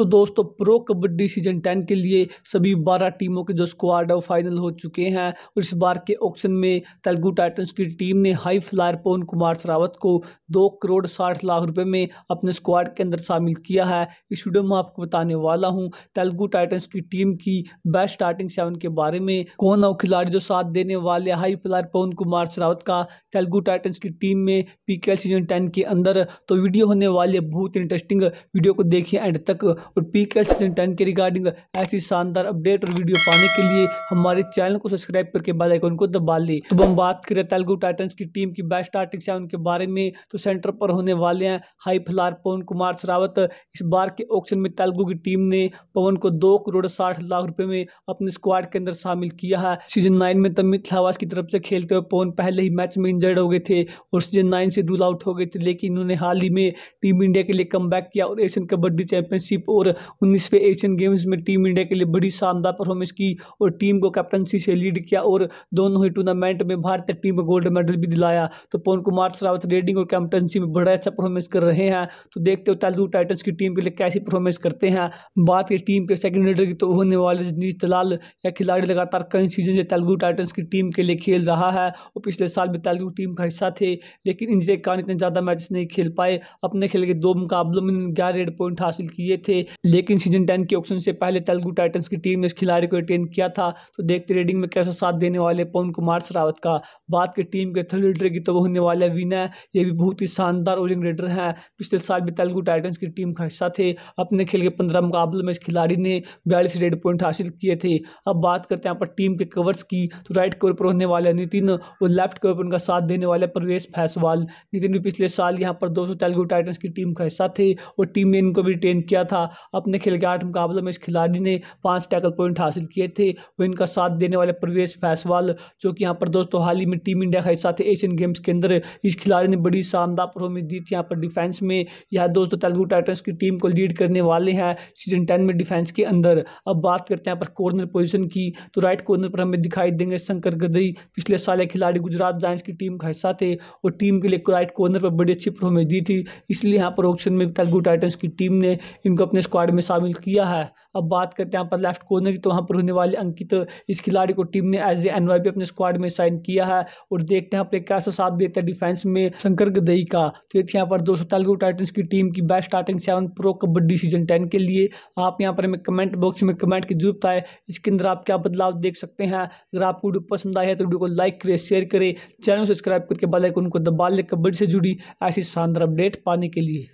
तो दोस्तों pro kabaddi season ten के लिए सभी बारह टीमों के जो स्क्वाड है फाइनल हो चुके हैं और इस बार के ऑक्शन में तेलुगु टाइटन्स की टीम ने हाई फ्लायर पवन कुमार सरावत को दो करोड़ साठ लाख रुपए में अपने स्क्वाड के अंदर शामिल किया है इस वीडियो में आपको बताने वाला हूँ तेलुगु टाइटन्स की टीम की बेस्ट स्टार्टिंग सेवन के बारे में कौन और खिलाड़ी जो साथ देने वाले हाई फ्लायर पवन कुमार सरावत का तेलुगु टाइटन्स की टीम में पी सीजन टेन के अंदर तो वीडियो होने वाली बहुत इंटरेस्टिंग वीडियो को देखिए एंड तक और पी के एल टेन के रिगार्डिंग ऐसी शानदार अपडेट और वीडियो पाने के लिए हमारे चैनल को सब्सक्राइब करके बाद आइकन को दबा ली तो हम बात करें तेलुगु टाइटन्स की टीम की बेस्ट आर्टिक्स है उनके बारे में तो सेंटर पर होने वाले हैं हाई फिलहाल पवन कुमार सरावत इस बार के ऑप्शन में तेलुगु की टीम ने पवन को दो करोड़ साठ लाख रुपए में अपने स्क्वाड के अंदर शामिल किया है सीजन नाइन में तमिल थावास की तरफ से खेलते हुए पवन पहले ही मैच में इंजर्ड हो गए थे और सीजन नाइन से रूल आउट हो गए थे लेकिन उन्होंने हाल ही में टीम इंडिया के लिए कम किया और एशियन कबड्डी चैंपियनशिप और उन्नीसवें एशियन गेम्स में टीम इंडिया के लिए बड़ी शानदार परफॉर्मेंस की और टीम को कैप्टनसी से लीड किया और दोनों ही टूर्नामेंट में भारतीय टीम को गोल्ड मेडल भी दिलाया तो पवन कुमार सरावत रेडिंग और कैप्टनसी में बड़ा अच्छा परफॉर्मेंस कर रहे हैं तो देखते हो तेलुगु टाइटन्स की टीम के लिए कैसी परफॉर्मेंस करते हैं बात की टीम के सेकेंड लीडर की तो होने वाले जनीश दलाल या खिलाड़ी लगातार कई सीजन से तेलुगु टाइटन्स की टीम के लिए खेल रहा है और पिछले साल भी तेलुगु टीम का हिस्सा थे लेकिन इंजरी कारण इतने ज़्यादा मैचेस नहीं खेल पाए अपने खेल के दो मुकाबलों में ग्यारह रेड पॉइंट हासिल किए थे लेकिन सीजन टेन के ऑप्शन से पहले तेलुगु टाइटन्स की टीम ने इस खिलाड़ी को रिटेन किया था तो देखते रेडिंग में कैसा साथ देने वाले पवन कुमार सरावत का बात के टीम के थर्ड लीडर की तो वो होने वाला विनय ये भी बहुत ही शानदार ओलिंग रेडर हैं पिछले साल भी तेलुगु टाइटन्स की टीम का हिस्सा थे अपने खेल के पंद्रह मुकाबले में इस खिलाड़ी ने बयालीस रेड पॉइंट हासिल किए थे अब बात करते हैं यहाँ पर टीम के कवर्स की तो राइट कवर पर होने वाले नितिन और लेफ्ट कवर पर उनका साथ देने वाले प्रवेश फैसवाल नितिन भी पिछले साल यहाँ पर दो सौ तेलुगु टाइटन्स की टीम का हिस्सा थे और टीम ने इनको भी रिटेन किया था अपने खेल के आठ मुकाबलों में इस खिलाड़ी ने पाँच टैकल पॉइंट हासिल किए थे वह इनका साथ देने वाले प्रवेश फैसवाल जो कि यहाँ पर दोस्तों हाल ही में टीम इंडिया का हिस्सा थे एशियन गेम्स के अंदर इस खिलाड़ी ने बड़ी शानदार परफॉर्मेंस दी थी यहाँ पर डिफेंस में यह दोस्तों तेलुगु टाइटन्स की टीम को लीड करने वाले हैं सीजन टेन में डिफेंस के अंदर अब बात करते हैं यहाँ पर कॉर्नर पोजिशन की तो राइट कॉर्नर पर हमें दिखाई देंगे शंकर गदई पिछले साल खिलाड़ी गुजरात जाइंट्स की टीम का हिस्सा थे और टीम के लिए राइट कॉर्नर पर बड़ी अच्छी परफॉर्मेंस दी थी इसलिए यहाँ पर ऑप्शन में तेलुगु टाइटन्स की टीम ने इनको अपने अपने स्क्वाड में शामिल किया है अब बात करते हैं यहाँ पर लेफ्ट कॉर्नर की तो वहाँ पर होने वाले अंकित इस खिलाड़ी को टीम ने एज ए एन वाई अपने स्क्वाड में साइन किया है और देखते हैं अपने कैसा साथ देता है डिफेंस में शंकर गदई का तो ये यहाँ पर दो सौ टाइटन्स की टीम की best starting seven pro kabaddi season ten के लिए आप यहाँ पर हमें कमेंट बॉक्स में कमेंट की जरूरत आए इसके अंदर आप क्या बदलाव देख सकते हैं अगर आपको वीडियो पसंद है तो वीडियो को लाइक करें शेयर करें चैनल सब्सक्राइब करके बेल आइकन को दबा लें कबड्डी से जुड़ी ऐसी शानदार अपडेट पाने के लिए